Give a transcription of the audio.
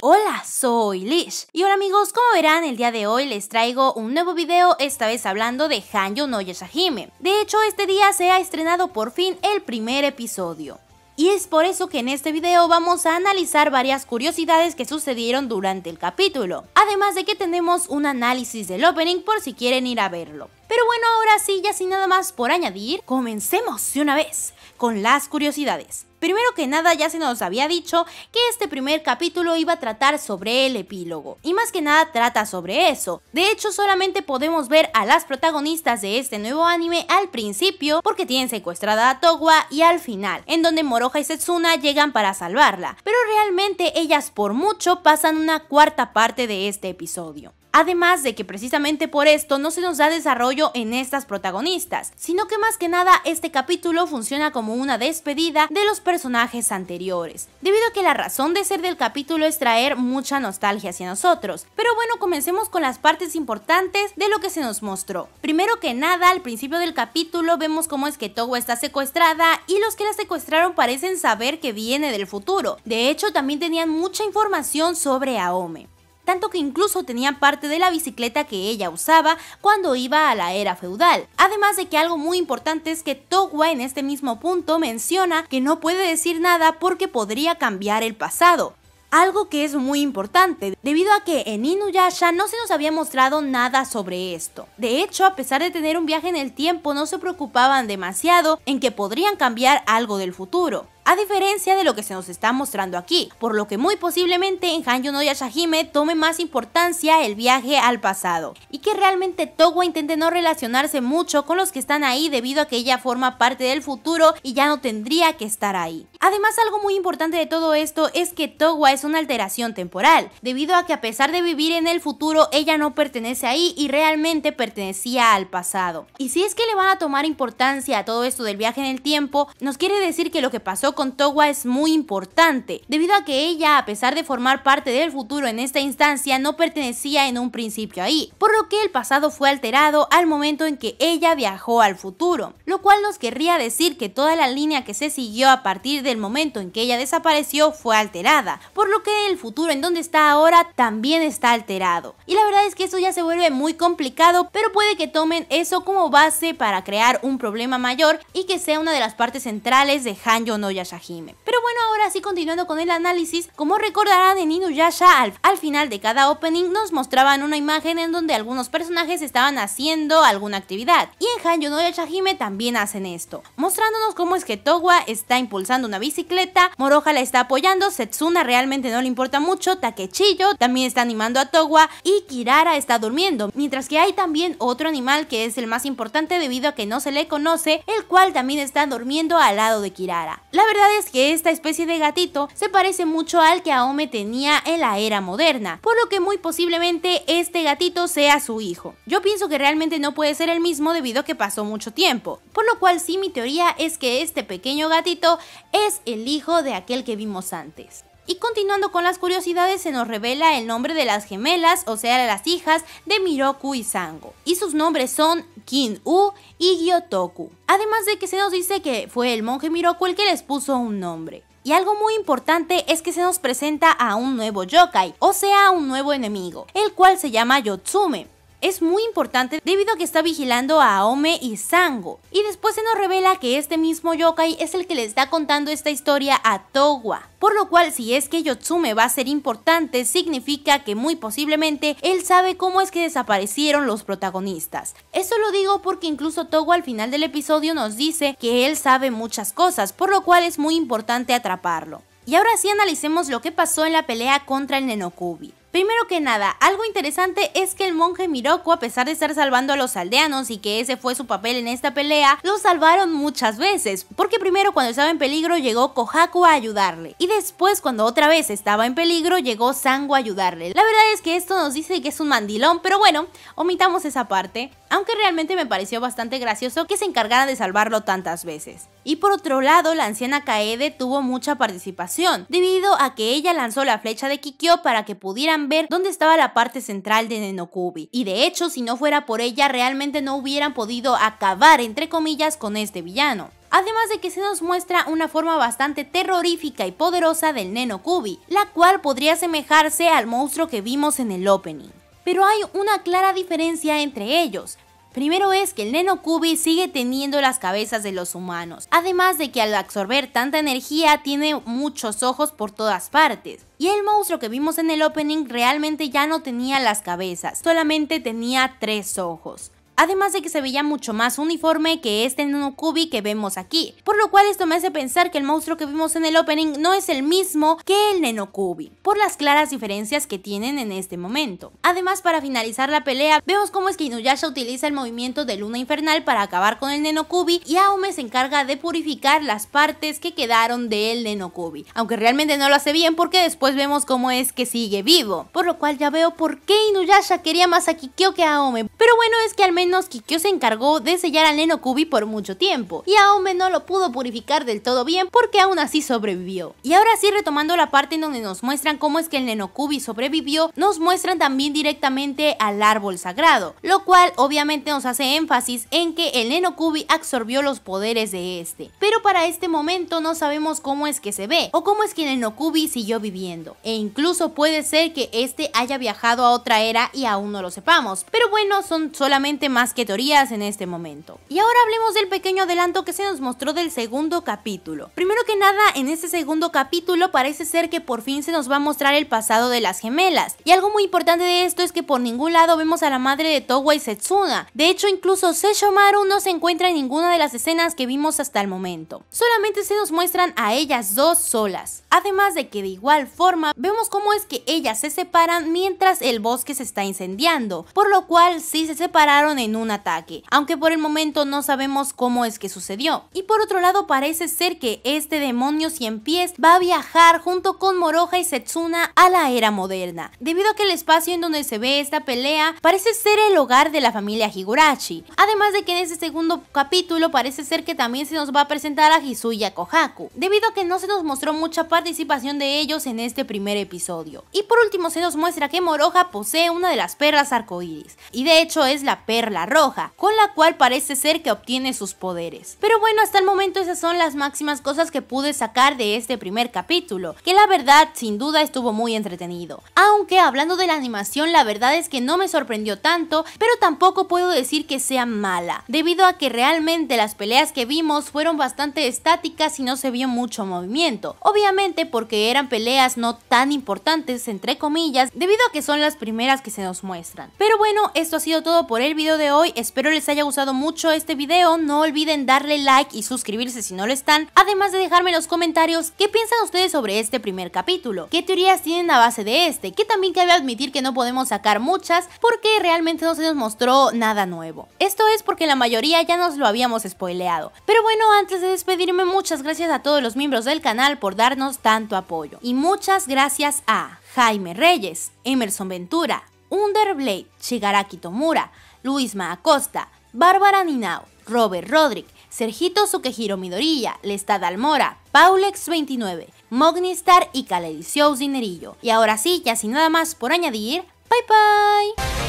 Hola, soy Lish. Y hola amigos, como verán, el día de hoy les traigo un nuevo video, esta vez hablando de Hanjo no De hecho, este día se ha estrenado por fin el primer episodio y es por eso que en este video vamos a analizar varias curiosidades que sucedieron durante el capítulo, además de que tenemos un análisis del opening por si quieren ir a verlo. Pero bueno, ahora sí, ya sin nada más por añadir, comencemos de una vez con las curiosidades. Primero que nada ya se nos había dicho que este primer capítulo iba a tratar sobre el epílogo, y más que nada trata sobre eso. De hecho solamente podemos ver a las protagonistas de este nuevo anime al principio porque tienen secuestrada a Togwa y al final, en donde Moroja y Setsuna llegan para salvarla, pero realmente ellas por mucho pasan una cuarta parte de este episodio. Además de que precisamente por esto no se nos da desarrollo en estas protagonistas, sino que más que nada este capítulo funciona como una despedida de los personajes anteriores, debido a que la razón de ser del capítulo es traer mucha nostalgia hacia nosotros. Pero bueno, comencemos con las partes importantes de lo que se nos mostró. Primero que nada, al principio del capítulo vemos cómo es que Togo está secuestrada y los que la secuestraron parecen saber que viene del futuro. De hecho, también tenían mucha información sobre Aome tanto que incluso tenían parte de la bicicleta que ella usaba cuando iba a la era feudal. Además de que algo muy importante es que Togwa en este mismo punto menciona que no puede decir nada porque podría cambiar el pasado algo que es muy importante, debido a que en Inuyasha no se nos había mostrado nada sobre esto. De hecho, a pesar de tener un viaje en el tiempo, no se preocupaban demasiado en que podrían cambiar algo del futuro a diferencia de lo que se nos está mostrando aquí, por lo que muy posiblemente en Hanyu no Yashahime tome más importancia el viaje al pasado, y que realmente Towa intente no relacionarse mucho con los que están ahí debido a que ella forma parte del futuro y ya no tendría que estar ahí. Además, algo muy importante de todo esto es que Towa es una alteración temporal, debido a que a pesar de vivir en el futuro, ella no pertenece ahí y realmente pertenecía al pasado. Y si es que le van a tomar importancia a todo esto del viaje en el tiempo, nos quiere decir que lo que pasó con Towa es muy importante, debido a que ella, a pesar de formar parte del futuro en esta instancia, no pertenecía en un principio ahí, por lo que el pasado fue alterado al momento en que ella viajó al futuro, lo cual nos querría decir que toda la línea que se siguió a partir del momento en que ella desapareció fue alterada, por lo que el futuro en donde está ahora también está alterado. Y la verdad es que eso ya se vuelve muy complicado, pero puede que tomen eso como base para crear un problema mayor y que sea una de las partes centrales de Hanjo no Shajime. Pero bueno, ahora sí continuando con el análisis, como recordarán en Inuyasha al, final de cada opening nos mostraban una imagen en donde algunos personajes estaban haciendo alguna actividad. Y en Hanyu no Yashahime también hacen esto, mostrándonos cómo es que Towa está impulsando una bicicleta, Moroja la está apoyando, Setsuna realmente no le importa mucho, Takechillo también está animando a Towa y Kirara está durmiendo, mientras que hay también otro animal que es el más importante debido a que no se le conoce, el cual también está durmiendo al lado de Kirara. La verdad es que esta especie de gatito se parece mucho al que Aome tenía en la era moderna, por lo que muy posiblemente este gatito sea su hijo. Yo pienso que realmente no puede ser el mismo debido a que pasó mucho tiempo, por lo cual sí mi teoría es que este pequeño gatito es el hijo de aquel que vimos antes. Y continuando con las curiosidades, se nos revela el nombre de las gemelas, o sea, las hijas de Miroku y Sango. Y sus nombres son Kin-U y Gyotoku. Además de que se nos dice que fue el monje Miroku el que les puso un nombre. Y algo muy importante es que se nos presenta a un nuevo yokai, o sea, un nuevo enemigo, el cual se llama Yotsume es muy importante debido a que está vigilando a Aome y Sango. Y después se nos revela que este mismo yokai es el que le está contando esta historia a Towa. Por lo cual, si es que Yotsume va a ser importante, significa que muy posiblemente él sabe cómo es que desaparecieron los protagonistas. Eso lo digo porque incluso Towa al final del episodio nos dice que él sabe muchas cosas, por lo cual es muy importante atraparlo. Y ahora sí analicemos lo que pasó en la pelea contra el Nenokubi. Primero que nada, algo interesante es que el monje Miroku, a pesar de estar salvando a los aldeanos y que ese fue su papel en esta pelea, lo salvaron muchas veces, porque primero cuando estaba en peligro llegó Kohaku a ayudarle, y después cuando otra vez estaba en peligro llegó Sango a ayudarle. La verdad es que esto nos dice que es un mandilón, pero bueno, omitamos esa parte, aunque realmente me pareció bastante gracioso que se encargara de salvarlo tantas veces. Y por otro lado, la anciana Kaede tuvo mucha participación, debido a que ella lanzó la flecha de Kikyo para que pudieran ver dónde estaba la parte central de Nenokubi. Y de hecho, si no fuera por ella, realmente no hubieran podido acabar, entre comillas, con este villano. Además de que se nos muestra una forma bastante terrorífica y poderosa del Nenokubi, la cual podría asemejarse al monstruo que vimos en el opening pero hay una clara diferencia entre ellos, Primero es que el Neno Kubi sigue teniendo las cabezas de los humanos, además de que al absorber tanta energía tiene muchos ojos por todas partes. Y el monstruo que vimos en el opening realmente ya no tenía las cabezas, solamente tenía tres ojos además de que se veía mucho más uniforme que este Nenokubi que vemos aquí, por lo cual esto me hace pensar que el monstruo que vimos en el opening no es el mismo que el Nenokubi, por las claras diferencias que tienen en este momento. Además, para finalizar la pelea, vemos cómo es que Inuyasha utiliza el movimiento de Luna Infernal para acabar con el Nenokubi y Aome se encarga de purificar las partes que quedaron del Nenokubi, aunque realmente no lo hace bien porque después vemos cómo es que sigue vivo, por lo cual ya veo por qué Inuyasha quería más a Kikyo que a Aome, pero bueno es que al menos nos Kikyo se encargó de sellar al Nenokubi por mucho tiempo, y Aome no lo pudo purificar del todo bien porque aún así sobrevivió. Y ahora sí, retomando la parte en donde nos muestran cómo es que el Nenokubi sobrevivió, nos muestran también directamente al árbol sagrado, lo cual obviamente nos hace énfasis en que el Nenokubi absorbió los poderes de este. Pero para este momento no sabemos cómo es que se ve, o cómo es que el Nenokubi siguió viviendo, e incluso puede ser que este haya viajado a otra era y aún no lo sepamos, pero bueno, son solamente más que teorías en este momento. Y ahora hablemos del pequeño adelanto que se nos mostró del segundo capítulo. Primero que nada, en este segundo capítulo parece ser que por fin se nos va a mostrar el pasado de las gemelas. Y algo muy importante de esto es que por ningún lado vemos a la madre de Towa y Setsuna. De hecho, incluso Seishomaru no se encuentra en ninguna de las escenas que vimos hasta el momento. Solamente se nos muestran a ellas dos solas. Además de que de igual forma vemos cómo es que ellas se separan mientras el bosque se está incendiando, por lo cual sí se separaron en en un ataque, aunque por el momento no sabemos cómo es que sucedió. Y por otro lado parece ser que este demonio cien pies va a viajar junto con Moroja y Setsuna a la era moderna, debido a que el espacio en donde se ve esta pelea parece ser el hogar de la familia Higurashi, además de que en este segundo capítulo parece ser que también se nos va a presentar a Hisuya Kohaku, debido a que no se nos mostró mucha participación de ellos en este primer episodio. Y por último se nos muestra que Moroja posee una de las perlas arcoíris, y de hecho es la perla roja, con la cual parece ser que obtiene sus poderes. Pero bueno, hasta el momento esas son las máximas cosas que pude sacar de este primer capítulo, que la verdad sin duda estuvo muy entretenido. Aunque hablando de la animación, la verdad es que no me sorprendió tanto, pero tampoco puedo decir que sea mala, debido a que realmente las peleas que vimos fueron bastante estáticas y no se vio mucho movimiento, obviamente porque eran peleas no tan importantes entre comillas, debido a que son las primeras que se nos muestran. Pero bueno, esto ha sido todo por el video de hoy, espero les haya gustado mucho este video, no olviden darle like y suscribirse si no lo están, además de dejarme en los comentarios qué piensan ustedes sobre este primer capítulo, qué teorías tienen a base de este, que también cabe admitir que no podemos sacar muchas porque realmente no se nos mostró nada nuevo. Esto es porque la mayoría ya nos lo habíamos spoileado. Pero bueno, antes de despedirme, muchas gracias a todos los miembros del canal por darnos tanto apoyo. Y muchas gracias a Jaime Reyes, Emerson Ventura, Underblade, Shigaraki Tomura, Luis Acosta, Bárbara Ninao, Robert Rodrick, Sergito Suquejiro Midorilla, Lestad Almora, Paulex29, Mognistar y caledicio Dinerillo. Y ahora sí, ya sin nada más por añadir, bye bye.